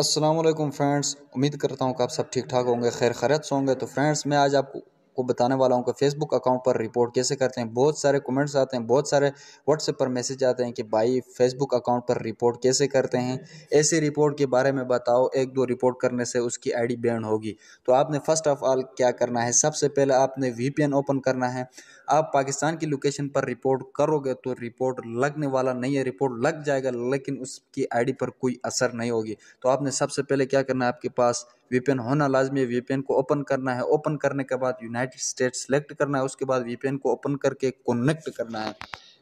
Aslam friends उम्मीद करता हूँ कि आप सब ठीक ठाक होंगे खैर खरत से होंगे तो फ्रेंड्स मैं आज आपको को बताने वाला हूँ कि फेसबुक अकाउंट पर रिपोर्ट कैसे करते हैं बहुत सारे कमेंट्स आते हैं बहुत सारे व्हाट्सएप पर मैसेज आते हैं कि भाई फेसबुक अकाउंट पर रिपोर्ट कैसे करते हैं ऐसी रिपोर्ट के बारे में बताओ एक दो रिपोर्ट करने से उसकी आईडी बैन होगी तो आपने फर्स्ट ऑफ ऑल क्या करना है सबसे पहले आपने वीपीएन ओपन करना है आप पाकिस्तान की लोकेशन पर रिपोर्ट करोगे तो रिपोर्ट लगने वाला नहीं है रिपोर्ट लग जाएगा लेकिन उसकी आईडी पर कोई असर नहीं होगी तो आपने सबसे पहले क्या करना है आपके पास वीपीएन होना लाजमी है वीपीएन को ओपन करना है ओपन करने के बाद यूनाइटेड स्टेट सेलेक्ट करना है उसके बाद वीपीएन को ओपन करके कनेक्ट करना है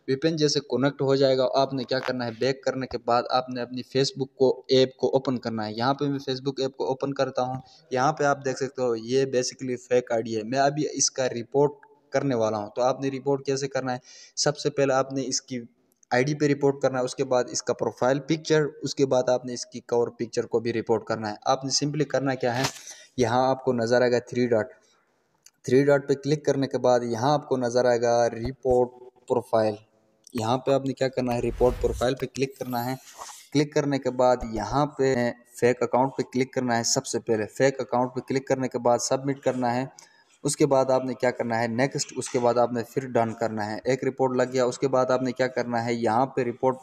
वीपीएन जैसे कनेक्ट हो जाएगा आपने क्या करना है बैक करने के बाद आपने अपनी फेसबुक को ऐप को ओपन करना है यहाँ पे मैं फेसबुक ऐप को ओपन करता हूँ यहाँ पे आप देख सकते हो ये बेसिकली फेक आईडी है मैं अभी इसका रिपोर्ट करने वाला हूँ तो आपने रिपोर्ट कैसे करना है सबसे पहले आपने इसकी आईडी पे रिपोर्ट करना है उसके बाद इसका प्रोफाइल पिक्चर उसके बाद आपने इसकी कवर पिक्चर को भी रिपोर्ट करना है आपने सिंपली करना क्या है यहाँ आपको नज़र आएगा थ्री डॉट थ्री डॉट पे क्लिक करने के बाद यहाँ आपको नज़र आएगा रिपोर्ट प्रोफाइल यहाँ पे आपने क्या करना है रिपोर्ट प्रोफाइल पे क्लिक करना है क्लिक करने के बाद यहाँ पे फेक अकाउंट पे क्लिक करना है सबसे पहले फेक अकाउंट पे क्लिक करने के बाद सबमिट करना है उसके बाद आपने क्या करना है नेक्स्ट उसके बाद आपने फिर डन करना है एक रिपोर्ट लग गया उसके बाद आपने क्या करना है यहाँ पे रिपोर्ट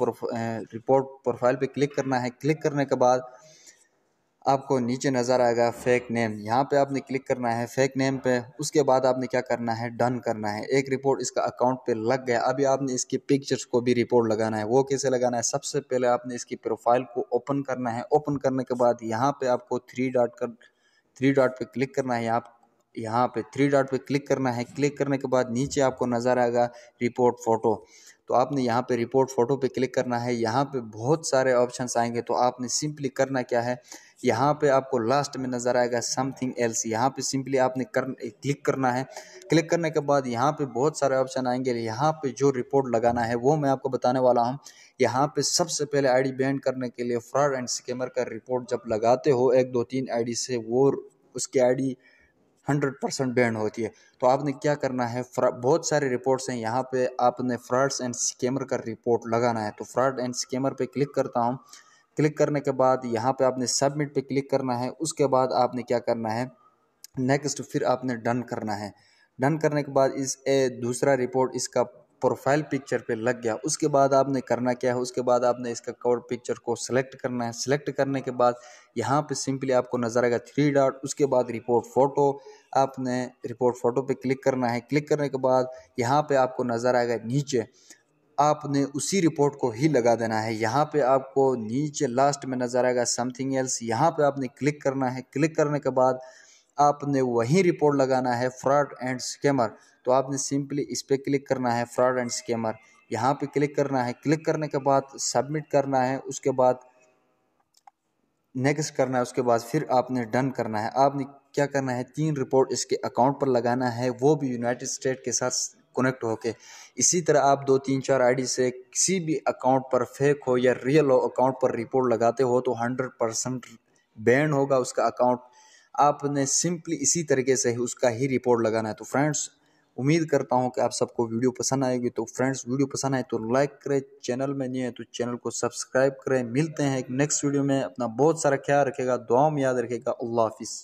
रिपोर्ट प्रोफाइल पे क्लिक करना है क्लिक करने के बाद आपको नीचे नज़र आएगा फेक नेम यहाँ पे आपने क्लिक करना है फेक नेम पे उसके बाद आपने क्या करना है डन करना है एक रिपोर्ट इसका अकाउंट पे लग गया अभी आपने इसके पिक्चर्स को भी रिपोर्ट लगाना है वो कैसे लगाना है सबसे पहले आपने इसकी प्रोफाइल को ओपन करना है ओपन करने के बाद यहाँ पे आपको थ्री डॉट कर थ्री डॉट पे क्लिक करना है यहाँ यहाँ पे थ्री डॉट पे क्लिक करना है क्लिक करने के बाद नीचे आपको नज़र आएगा रिपोर्ट फ़ोटो तो आपने यहाँ पे रिपोर्ट फ़ोटो पे क्लिक करना है यहाँ पे बहुत सारे ऑप्शंस आएंगे तो आपने सिंपली करना क्या है यहाँ पे आपको लास्ट में नज़र आएगा समथिंग एल्स यहाँ पे सिंपली आपने कर क्लिक करना है क्लिक करने के बाद यहाँ पे बहुत सारे ऑप्शन आएंगे यहाँ पे जो रिपोर्ट लगाना है वो मैं आपको बताने वाला हूँ यहाँ पे सबसे पहले आईडी बैंड करने के लिए फ्रॉड एंड स्कैमर का रिपोर्ट जब लगाते हो एक दो तीन आईडी से वो उसके आई हंड्रेड परसेंट बैंड होती है तो आपने क्या करना है बहुत सारे रिपोर्ट्स हैं यहाँ पे आपने फ्रॉड्स एंड स्कैमर का रिपोर्ट लगाना है तो फ्रॉड एंड स्कैमर पे क्लिक करता हूँ क्लिक करने के बाद यहाँ पे आपने सबमिट पे क्लिक करना है उसके बाद आपने क्या करना है नेक्स्ट फिर आपने डन करना है डन करने के बाद इस ए दूसरा रिपोर्ट इसका प्रोफाइल पिक्चर पे लग गया उसके बाद आपने करना क्या है उसके बाद आपने इसका कवर पिक्चर को सिलेक्ट करना है सिलेक्ट करने के बाद यहाँ पे सिंपली आपको नज़र आएगा थ्री डॉट उसके बाद रिपोर्ट फ़ोटो आपने रिपोर्ट फ़ोटो पे क्लिक करना है क्लिक करने के बाद यहाँ पे आपको नज़र आएगा नीचे आपने उसी रिपोर्ट को ही लगा देना है यहाँ पे आपको नीचे लास्ट में नज़र आएगा समथिंग एल्स यहाँ पे आपने क्लिक करना है क्लिक करने के बाद आपने वहीं रिपोर्ट लगाना है फ्रॉड एंड स्कैमर तो आपने सिंपली इस पर क्लिक करना है फ्रॉड एंड स्कैमर यहाँ पे क्लिक करना है क्लिक करने के बाद सबमिट करना है उसके बाद नेक्स्ट करना है उसके बाद फिर आपने डन करना है आपने क्या करना है तीन रिपोर्ट इसके अकाउंट पर लगाना है वो भी यूनाइटेड स्टेट के साथ कनेक्ट होके इसी तरह आप दो तीन चार आईडी से किसी भी अकाउंट पर फेक हो या रियल हो अकाउंट पर रिपोर्ट लगाते हो तो हंड्रेड परसेंट बैन होगा उसका अकाउंट आपने सिंपली इसी तरीके से उसका ही रिपोर्ट लगाना है तो फ्रेंड्स उम्मीद करता हूँ कि आप सबको वीडियो पसंद आएगी तो फ्रेंड्स वीडियो पसंद आए तो लाइक करें चैनल में नहीं है तो चैनल को सब्सक्राइब करें मिलते हैं एक नेक्स्ट वीडियो में अपना बहुत सारा ख्याल रखेगा दुआ में याद रखेगा अल्लाह हाफिज़